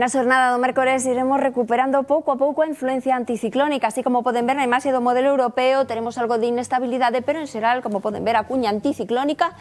Na xornada do mércores iremos recuperando pouco a pouco a influencia anticiclónica, así como poden ver na imaxe do modelo europeo teremos algo de inestabilidade, pero en xeral, como poden ver, a cuña anticiclónica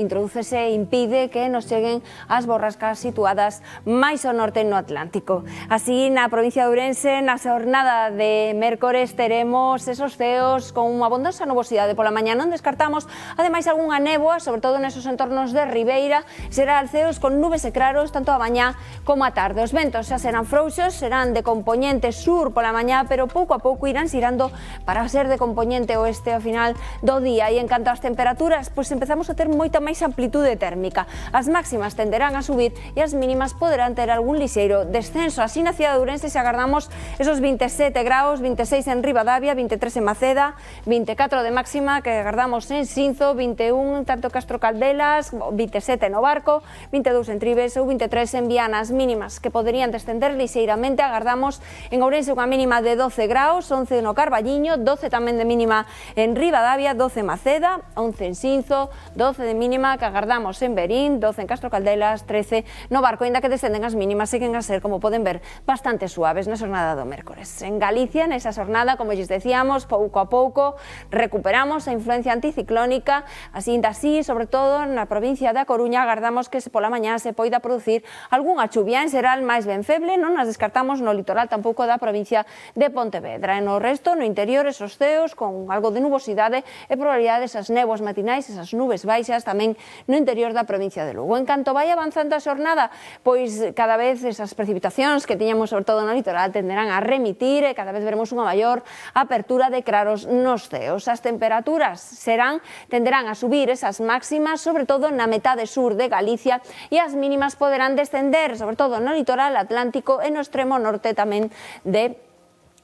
introducese e impide que nos cheguen as borrascas situadas máis ao norte no Atlántico. Así, na provincia de Ourense, na xornada de mércores teremos esos ceos con unha bondosa nubosidade pola mañá, non descartamos ademais algunha néboa, sobre todo nesos entornos de Ribeira, será ceos con nubes e claros tanto a mañá como a tarde. Os ventos xa serán frouxos, serán de componente sur pola mañá, pero pouco a pouco irán xirando para ser de componente oeste ao final do día. E en canto ás temperaturas, pois empezamos a ter moita máis amplitude térmica. As máximas tenderán a subir e as mínimas poderán ter algún lixeiro descenso. Así na cidade de Ourense se agardamos esos 27 graus, 26 en Rivadavia, 23 en Maceda, 24 de máxima que agardamos en Sinzo, 21 tanto Castro Caldelas, 27 no Barco, 22 en Tribes ou 23 en Vianas mínimas que poderán poderían descender liseiramente. Agardamos en Ourense unha mínima de 12 graus, 11 no Carballiño, 12 tamén de mínima en Rivadavia, 12 en Maceda, 11 en Sinzo, 12 de mínima que agardamos en Berín, 12 en Castro Caldelas, 13 no Barco, ainda que descenden as mínimas, seguen a ser, como poden ver, bastante suaves na xornada do mércores. En Galicia, nesa xornada, como lles decíamos, pouco a pouco recuperamos a influencia anticiclónica, así así, sobre todo na provincia da Coruña, agardamos que se pola mañá se poida producir algunha chuvia en Seral, máis ben feble, non as descartamos no litoral tampouco da provincia de Pontevedra. E no resto, no interior, esos ceos con algo de nubosidade e probabilidades as nevos matinais, esas nubes baixas tamén no interior da provincia de Lugo. En canto vai avanzando a xornada, pois cada vez esas precipitacións que tiñamos sobre todo no litoral tenderán a remitir e cada vez veremos unha maior apertura de claros nos ceos. As temperaturas serán tenderán a subir esas máximas, sobre todo na metade sur de Galicia, e as mínimas poderán descender, sobre todo no litoral al Atlántico en extremo norte también de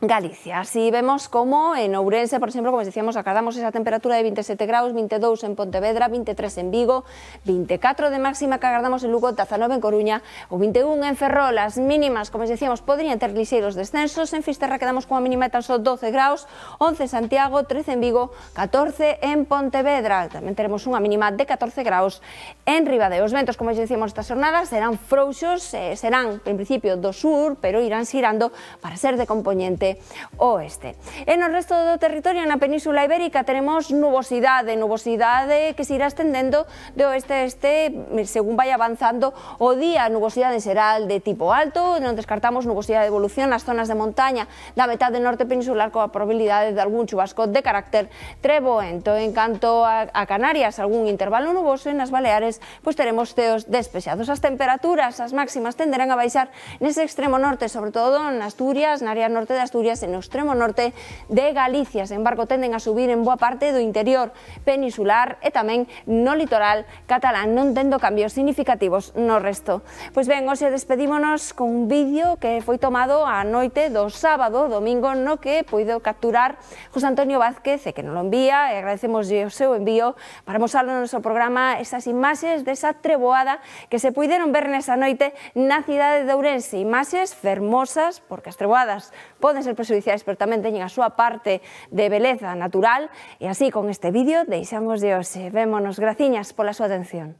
Galicia. Así vemos como en Ourense, por exemplo, como decíamos, acabamos esa temperatura de 27 graus, 22 en Pontevedra, 23 en Vigo, 24 de máxima que agardamos en Lugo, 19 en Coruña, o 21 en Ferrol. As mínimas, como decíamos, podrían ter lixeiros descensos. En Fisterra quedamos con a mínima de tan só 12 graus, 11 en Santiago, 13 en Vigo, 14 en Pontevedra. Tamén teremos unha mínima de 14 graus en Ribadeo. Os ventos, como decíamos, estas jornadas serán frouxos, eh, serán en principio do sur, pero irán xirando para ser de componente vertente oeste. E no resto do territorio na Península Ibérica teremos nubosidade, nubosidade que se irá estendendo de oeste a este eh, según vai avanzando o día. A nubosidade será de tipo alto, non descartamos nubosidade de evolución nas zonas de montaña da metade norte peninsular coa probabilidade de algún chubasco de carácter treboento. En canto a, a Canarias, algún intervalo nuboso e nas Baleares pois teremos teos despexados. As temperaturas, as máximas tenderán a baixar nese extremo norte, sobre todo en Asturias, na área norte de Asturias, Asturias e no extremo norte de Galicia. Sen embargo, tenden a subir en boa parte do interior peninsular e tamén no litoral catalán, non tendo cambios significativos no resto. Pois ben, hoxe despedímonos con un vídeo que foi tomado a noite do sábado, domingo, no que poido capturar José Antonio Vázquez, e que nos lo envía, e agradecemos o seu envío para mostrarlo no noso programa esas imaxes desa treboada que se puideron ver nesa noite na cidade de Ourense. Imaxes fermosas, porque as treboadas poden ser ser perjudiciais, pero tamén teñen a súa parte de beleza natural. E así, con este vídeo, deixamos de hoxe. Vémonos, graciñas pola súa atención.